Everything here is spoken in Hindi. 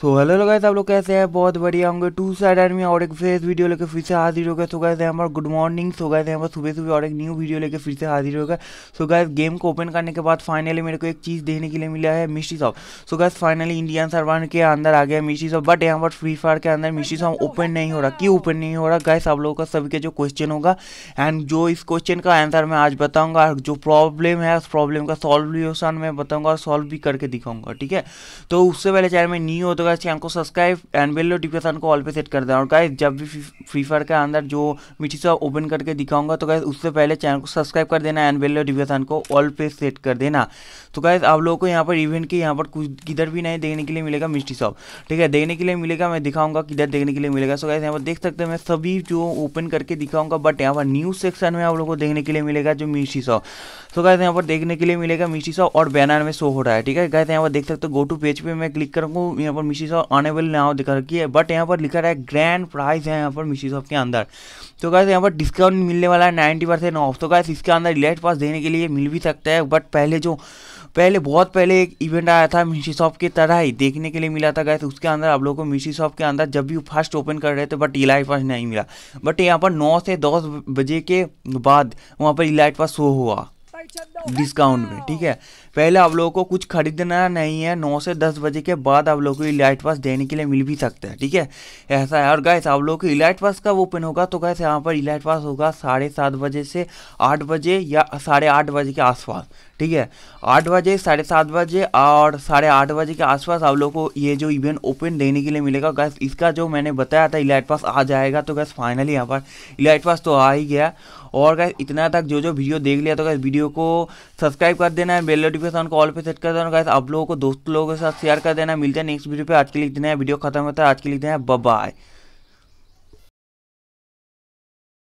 सो हेलो लोग आप लोग कैसे हैं बहुत बढ़िया होंगे टू साइड आर्मी और एक फ्रेश वीडियो लेके फिर से हाजिर हो गए सो गए हमारे गुड मॉर्निंग सो गए थे हमारे सुबह सुबह और एक न्यू वीडियो लेकर फिर से हाजिर हो गए सो गैस गेम को ओपन करने के बाद फाइनली मेरे को एक चीज़ देखने के लिए मिला है mystery shop so guys finally Indian server के अंदर आ गया मिस्ट्री शॉप बट यहाँ पर फ्री फायर के अंदर मिस्ट्री शॉप ओपन नहीं हो रहा क्यों ओपन नहीं हो रहा गैस आप लोगों का सभी के जो क्वेश्चन होगा एंड जो इस क्वेश्चन का आंसर मैं आज बताऊँगा जो प्रॉब्लम है उस प्रॉब्लम का सॉल्यूशन मैं बताऊँगा और सॉल्व भी करके दिखाऊंगा ठीक है तो उससे पहले चाहे मैं न्यू तो गाइस चैनल को सब्सक्राइब एंड बेल नोटिफिकेशन को ऑल पे सेट कर दें और गाइस जब भी फ्री फायर के अंदर जो मिठी सा ओपन करके दिखाऊंगा तो गाइस उससे पहले चैनल को सब्सक्राइब कर देना एंड बेल नोटिफिकेशन को ऑल पे सेट कर देना तो गाइस आप लोगों को यहाँ पर इवेंट के यहाँ पर कुछ किधर भी नहीं देखने के लिए मिलेगा मिस्ट्री शॉप ठीक है देखने के लिए मिलेगा मैं दिखाऊंगा किधर देखने के लिए मिलेगा सो गाइस यहाँ पर देख सकते हैं मैं सभी जो ओपन करके दिखाऊंगा बट यहाँ पर न्यूज सेक्शन में आप लोग को देखने के लिए मिलेगा जो मिस्ट्री शॉप सो गाइस यहाँ पर देखने के लिए मिलेगा मिस्ट्री शॉप और बैनर में शो हो रहा है ठीक है गाइस यहाँ पर देख सकते हो गो टू पेज पर मैं क्लिक करूँगा यहाँ पर मिशीसॉ ऑनेबल नाव दिखा रखी है बट यहाँ पर लिखा है ग्रैंड प्राइस है यहाँ पर मिशीसॉप के अंदर तो गैस यहाँ पर डिस्काउंट मिलने वाला है नाइन्टी परसेंट ऑफ तो गैस इसके अंदर रिलेट पास देने के लिए मिल भी सकता है बट पहले जो पहले बहुत पहले एक इवेंट आया था मिशी शॉप की तरह ही देखने के लिए मिला था गैस उसके अंदर आप लोगों को मिशी शॉप के अंदर जब भी फर्स्ट ओपन कर रहे थे बट इलाइट पास नहीं मिला बट यहाँ पर नौ से दस बजे के बाद वहाँ पर इलाइट पास शो हुआ डिस्काउंट में ठीक है पहले आप लोगों को कुछ खरीदना नहीं है नौ से दस बजे के बाद आप लोगों को इलाइट पास देने के लिए मिल भी सकता है ठीक है ऐसा है और गैस आप लोगों को इलाइट पास का ओपन होगा तो गैस यहाँ पर इलाइट पास होगा साढ़े सात बजे से आठ बजे या साढ़े आठ बजे के आसपास ठीक है आठ बजे साढ़े सात बजे और साढ़े आठ बजे के आसपास आप लोगों को ये जो इवेंट ओपन देने के लिए मिलेगा गैस इसका जो मैंने बताया था इलाइट पास आ जाएगा तो गैस फाइनली यहाँ पर इलाइट पास तो आ ही गया और गैस इतना तक जो जो वीडियो देख लिया तो गैस वीडियो को सब्सक्राइब कर देना है बेल नोटिफिकेशन नोटिफिकेशन को ऑल पे सेट कर देना गाइस आप लोगों को दोस्तों लोगों के साथ शेयर कर देना मिलते हैं नेक्स्ट वीडियो पे आज के लिए इतना वीडियो खत्म होता है आज के लिए इतना बाय